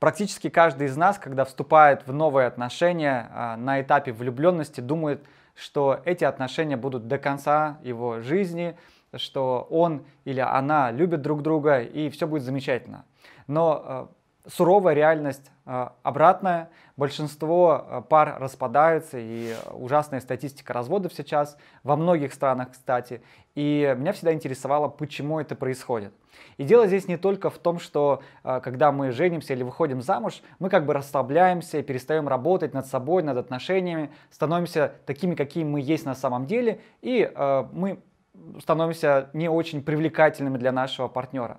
Практически каждый из нас, когда вступает в новые отношения а, на этапе влюбленности, думает, что эти отношения будут до конца его жизни, что он или она любят друг друга и все будет замечательно. Но а, суровая реальность э, обратная. Большинство э, пар распадаются, и ужасная статистика разводов сейчас во многих странах, кстати. И меня всегда интересовало, почему это происходит. И дело здесь не только в том, что э, когда мы женимся или выходим замуж, мы как бы расслабляемся перестаем работать над собой, над отношениями, становимся такими, какие мы есть на самом деле, и э, мы становимся не очень привлекательными для нашего партнера.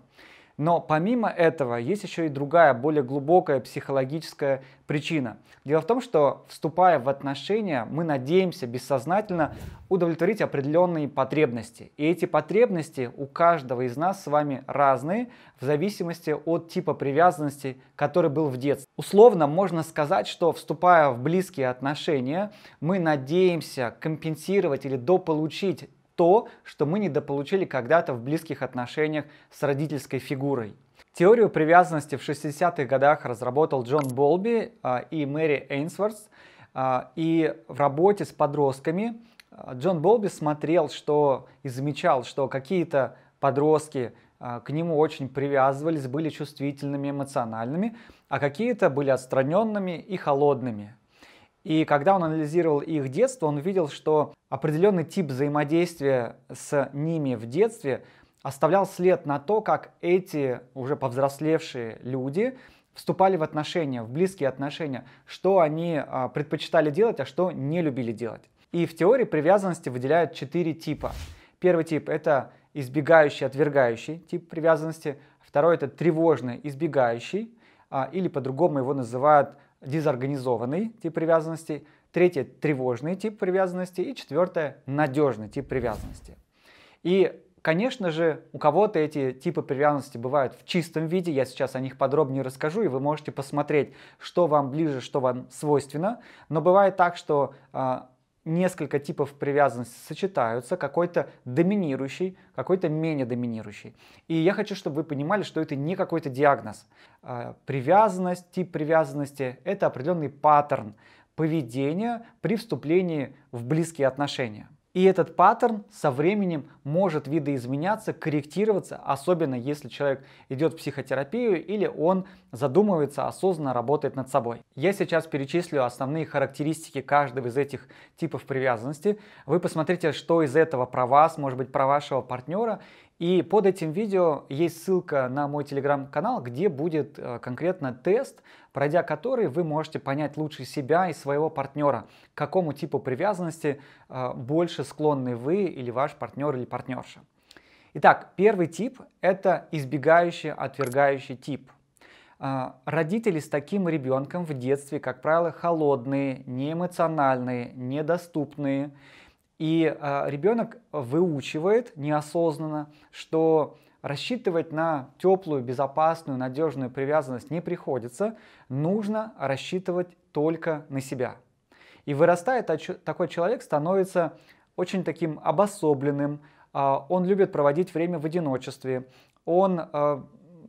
Но помимо этого есть еще и другая, более глубокая психологическая причина. Дело в том, что вступая в отношения, мы надеемся бессознательно удовлетворить определенные потребности. И эти потребности у каждого из нас с вами разные в зависимости от типа привязанности, который был в детстве. Условно можно сказать, что вступая в близкие отношения, мы надеемся компенсировать или дополучить то, что мы недополучили когда-то в близких отношениях с родительской фигурой. Теорию привязанности в 60-х годах разработал Джон Болби а, и Мэри Эйнсворс. А, и в работе с подростками а, Джон Болби смотрел что и замечал, что какие-то подростки к нему очень привязывались, были чувствительными, эмоциональными, а какие-то были отстраненными и холодными. И когда он анализировал их детство, он видел, что определенный тип взаимодействия с ними в детстве оставлял след на то, как эти уже повзрослевшие люди вступали в отношения, в близкие отношения, что они а, предпочитали делать, а что не любили делать. И в теории привязанности выделяют четыре типа. Первый тип – это избегающий, отвергающий тип привязанности. Второй – это тревожный, избегающий, а, или по-другому его называют дезорганизованный тип привязанности, третье – тревожный тип привязанности и четвертое – надежный тип привязанности. И, конечно же, у кого-то эти типы привязанности бывают в чистом виде, я сейчас о них подробнее расскажу, и вы можете посмотреть, что вам ближе, что вам свойственно, но бывает так, что а, несколько типов привязанности сочетаются, какой-то доминирующий, какой-то менее доминирующий. И я хочу, чтобы вы понимали, что это не какой-то диагноз. А, привязанность, тип привязанности – это определенный паттерн поведения при вступлении в близкие отношения. И этот паттерн со временем может видоизменяться, корректироваться, особенно если человек идет в психотерапию или он задумывается, осознанно работает над собой. Я сейчас перечислю основные характеристики каждого из этих типов привязанности. Вы посмотрите, что из этого про вас, может быть, про вашего партнера, и под этим видео есть ссылка на мой телеграм-канал, где будет э, конкретно тест, пройдя который вы можете понять лучше себя и своего партнера, к какому типу привязанности э, больше склонны вы или ваш партнер или партнерша. Итак, первый тип – это избегающий, отвергающий тип. Э, родители с таким ребенком в детстве, как правило, холодные, неэмоциональные, недоступные – и э, а, ребенок выучивает неосознанно, что рассчитывать на теплую, безопасную, надежную привязанность не приходится, нужно рассчитывать только на себя. И вырастает такой человек становится очень таким обособленным, а, он любит проводить время в одиночестве, он а,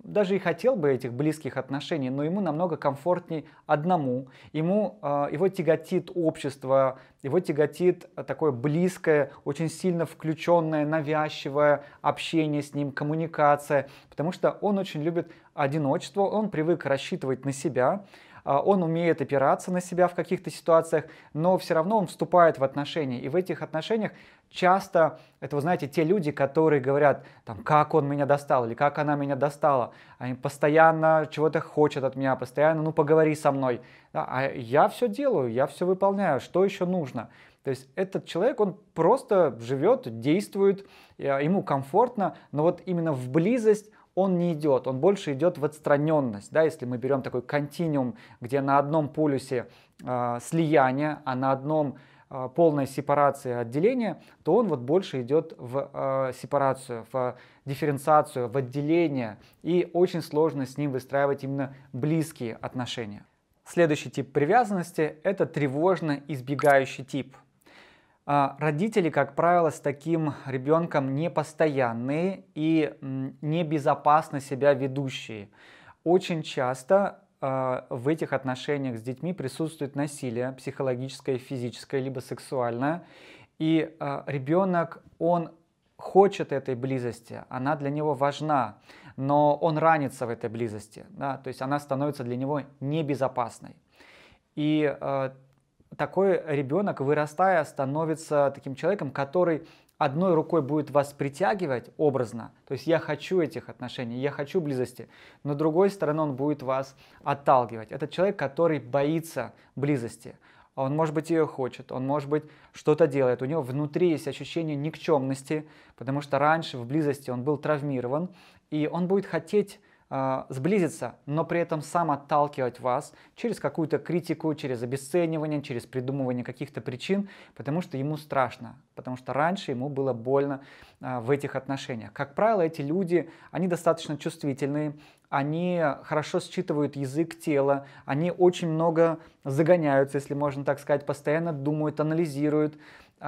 даже и хотел бы этих близких отношений, но ему намного комфортней одному. Ему, а, его тяготит общество, его тяготит такое близкое, очень сильно включенное, навязчивое общение с ним, коммуникация, потому что он очень любит одиночество, он привык рассчитывать на себя, а, он умеет опираться на себя в каких-то ситуациях, но все равно он вступает в отношения. И в этих отношениях часто, это вы знаете, те люди, которые говорят, там, как он меня достал или как она меня достала, они постоянно чего-то хочет от меня, постоянно, ну поговори со мной. а я все делаю, я все выполняю, что еще нужно? То есть этот человек, он просто живет, действует, а, ему комфортно, но вот именно в близость он не идет, он больше идет в отстраненность. Да? Если мы берем такой континуум, где на одном полюсе э, слияние, а на одном э, полная сепарация отделение, то он вот больше идет в э, сепарацию, в дифференциацию, в отделение. И очень сложно с ним выстраивать именно близкие отношения. Следующий тип привязанности – это тревожно избегающий тип – а, родители, как правило, с таким ребенком непостоянные и небезопасно себя ведущие. Очень часто а, в этих отношениях с детьми присутствует насилие психологическое, физическое, либо сексуальное. И а, ребенок, он хочет этой близости, она для него важна, но он ранится в этой близости, да, то есть она становится для него небезопасной. И э, такой ребенок, вырастая, становится таким человеком, который одной рукой будет вас притягивать образно, то есть я хочу этих отношений, я хочу близости, но другой стороны он будет вас отталкивать. Это человек, который боится близости. Он, может быть, ее хочет, он, может быть, что-то делает. У него внутри есть ощущение никчемности, потому что раньше в близости он был травмирован, и он будет хотеть а, сблизиться, но при этом сам отталкивать вас через какую-то критику, через обесценивание, через придумывание каких-то причин, потому что ему страшно, потому что раньше ему было больно а, в этих отношениях. Как правило, эти люди, они достаточно чувствительные, они хорошо считывают язык тела, они очень много загоняются, если можно так сказать, постоянно думают, анализируют,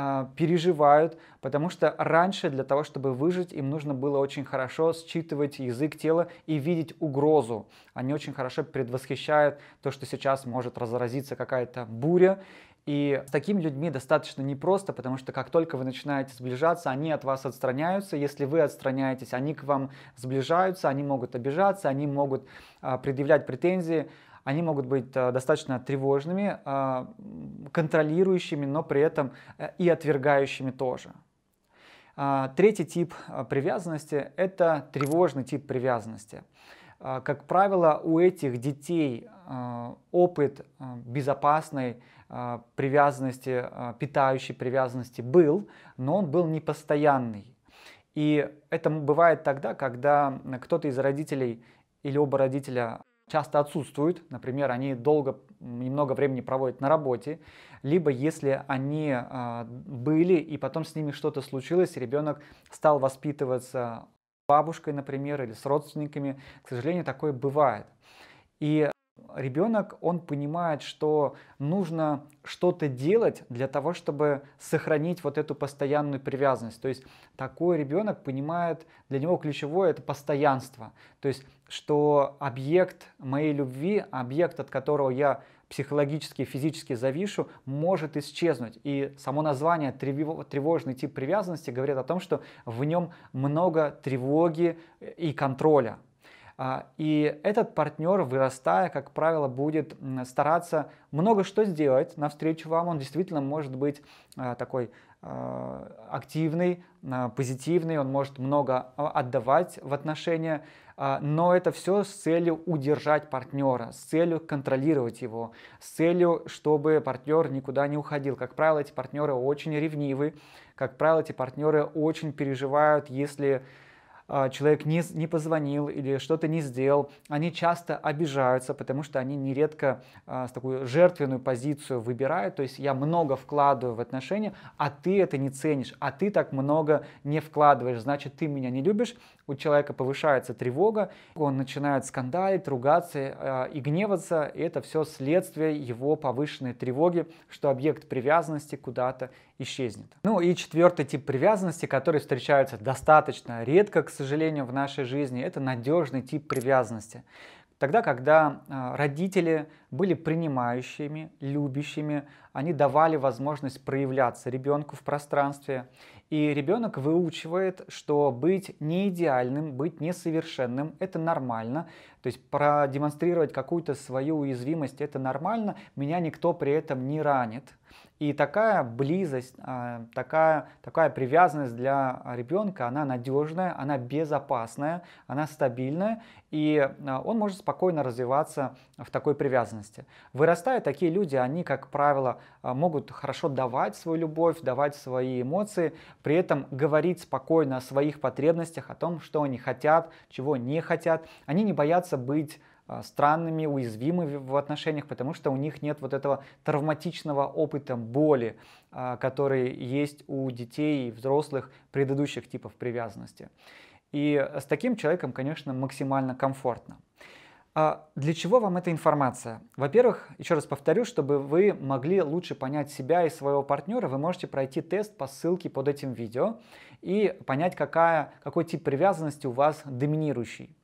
а, переживают, потому что раньше для того, чтобы выжить, им нужно было очень хорошо считывать язык тела и видеть угрозу. Они очень хорошо предвосхищают то, что сейчас может разразиться какая-то буря, и с такими людьми достаточно непросто, потому что как только вы начинаете сближаться, они от вас отстраняются. Если вы отстраняетесь, они к вам сближаются, они могут обижаться, они могут а, предъявлять претензии они могут быть э, достаточно тревожными, э, контролирующими, но при этом э, и отвергающими тоже. Третий тип привязанности – это тревожный тип привязанности. Как правило, у этих детей опыт безопасной привязанности, питающей привязанности был, но он был непостоянный. И это бывает тогда, когда кто-то из родителей или оба родителя часто отсутствуют, например, они долго, немного времени проводят на работе, либо если они э, были и потом с ними что-то случилось, ребенок стал воспитываться бабушкой, например, или с родственниками, к сожалению, такое бывает. И ребенок, он понимает, что нужно что-то делать для того, чтобы сохранить вот эту постоянную привязанность. То есть такой ребенок понимает, для него ключевое это постоянство. То есть, что объект моей любви, объект, от которого я психологически и физически завишу, может исчезнуть. И само название «тревожный тип привязанности» говорит о том, что в нем много тревоги и контроля. А, и этот партнер, вырастая, как правило, будет стараться много что сделать навстречу вам. Он действительно может быть а, такой а, активный, позитивный, он может много отдавать в отношения, но это все с целью удержать партнера, с целью контролировать его, с целью, чтобы партнер никуда не уходил. Как правило, эти партнеры очень ревнивы, как правило, эти партнеры очень переживают, если а, человек не, не позвонил или что-то не сделал, они часто обижаются, потому что они нередко а, такую жертвенную позицию выбирают, то есть я много вкладываю в отношения, а ты это не ценишь, а ты так много не вкладываешь, значит ты меня не любишь, у человека повышается тревога, он начинает скандалить, ругаться а, и гневаться, и это все следствие его повышенной тревоги, что объект привязанности куда-то исчезнет. Ну и четвертый тип привязанности, который встречается достаточно редко, к сожалению, в нашей жизни, это надежный тип привязанности. Тогда, когда э, родители были принимающими, любящими, они давали возможность проявляться ребенку в пространстве. И ребенок выучивает, что быть не идеальным, быть несовершенным – это нормально. То есть продемонстрировать какую-то свою уязвимость – это нормально, меня никто при этом не ранит. И такая близость, а, такая, такая привязанность для ребенка, она надежная, она безопасная, она стабильная, и а, он может спокойно развиваться в такой привязанности. Вырастая, такие люди, они, как правило, а, могут хорошо давать свою любовь, давать свои эмоции, при этом говорить спокойно о своих потребностях, о том, что они хотят, чего не хотят. Они не боятся быть а, странными, уязвимыми в отношениях, потому что у них нет вот этого травматичного опыта боли, а, который есть у детей и взрослых предыдущих типов привязанности. И с таким человеком, конечно, максимально комфортно. А для чего вам эта информация? Во-первых, еще раз повторю, чтобы вы могли лучше понять себя и своего партнера, вы можете пройти тест по ссылке под этим видео и понять, какая, какой тип привязанности у вас доминирующий.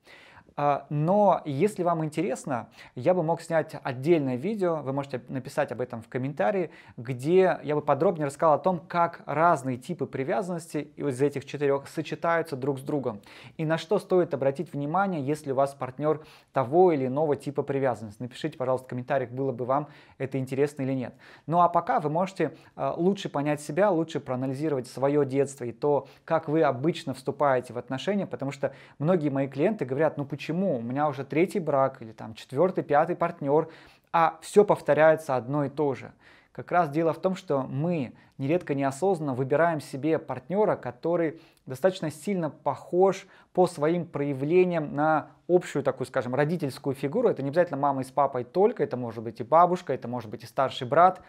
А, но если вам интересно, я бы мог снять отдельное видео, вы можете написать об этом в комментарии, где я бы подробнее рассказал о том, как разные типы привязанности из этих четырех сочетаются друг с другом. И на что стоит обратить внимание, если у вас партнер того или иного типа привязанности. Напишите, пожалуйста, в комментариях, было бы вам это интересно или нет. Ну а пока вы можете а, лучше понять себя, лучше проанализировать свое детство и то, как вы обычно вступаете в отношения, потому что многие мои клиенты говорят, ну почему Почему У меня уже третий брак или там четвертый, пятый партнер, а все повторяется одно и то же. Как раз дело в том, что мы нередко неосознанно выбираем себе партнера, который достаточно сильно похож по своим проявлениям на общую такую, скажем, родительскую фигуру. Это не обязательно мама и с папой только, это может быть и бабушка, это может быть и старший брат,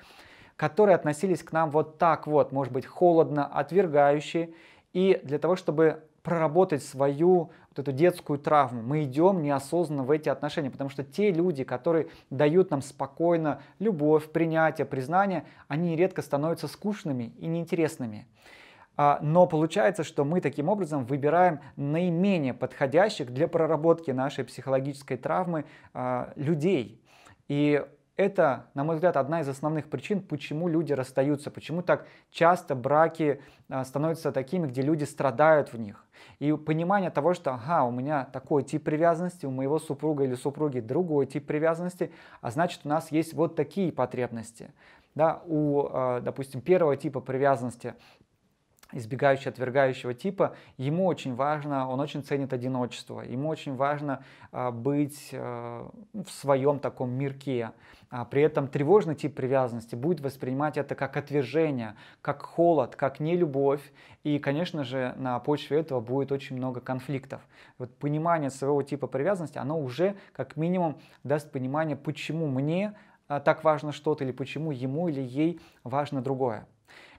которые относились к нам вот так вот, может быть, холодно, отвергающие. И для того, чтобы проработать свою вот эту детскую травму, мы идем неосознанно в эти отношения, потому что те люди, которые дают нам спокойно любовь, принятие, признание, они редко становятся скучными и неинтересными. А, но получается, что мы таким образом выбираем наименее подходящих для проработки нашей психологической травмы а, людей. И это, на мой взгляд, одна из основных причин, почему люди расстаются, почему так часто браки а, становятся такими, где люди страдают в них. И понимание того, что ага, у меня такой тип привязанности, у моего супруга или супруги другой тип привязанности, а значит у нас есть вот такие потребности. Да, у, а, допустим, первого типа привязанности избегающего отвергающего типа, ему очень важно, он очень ценит одиночество, ему очень важно а, быть а, в своем таком мирке. А при этом тревожный тип привязанности будет воспринимать это как отвержение, как холод, как нелюбовь. И, конечно же, на почве этого будет очень много конфликтов. Вот понимание своего типа привязанности, оно уже как минимум даст понимание, почему мне а, так важно что-то или почему ему или ей важно другое.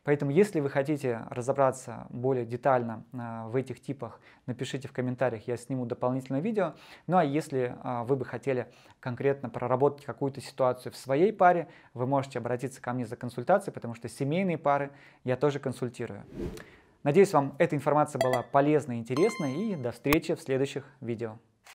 Поэтому, если вы хотите разобраться более детально э, в этих типах, напишите в комментариях, я сниму дополнительное видео. Ну а если э, вы бы хотели конкретно проработать какую-то ситуацию в своей паре, вы можете обратиться ко мне за консультацией, потому что семейные пары я тоже консультирую. Надеюсь, вам эта информация была полезна и интересна, и до встречи в следующих видео.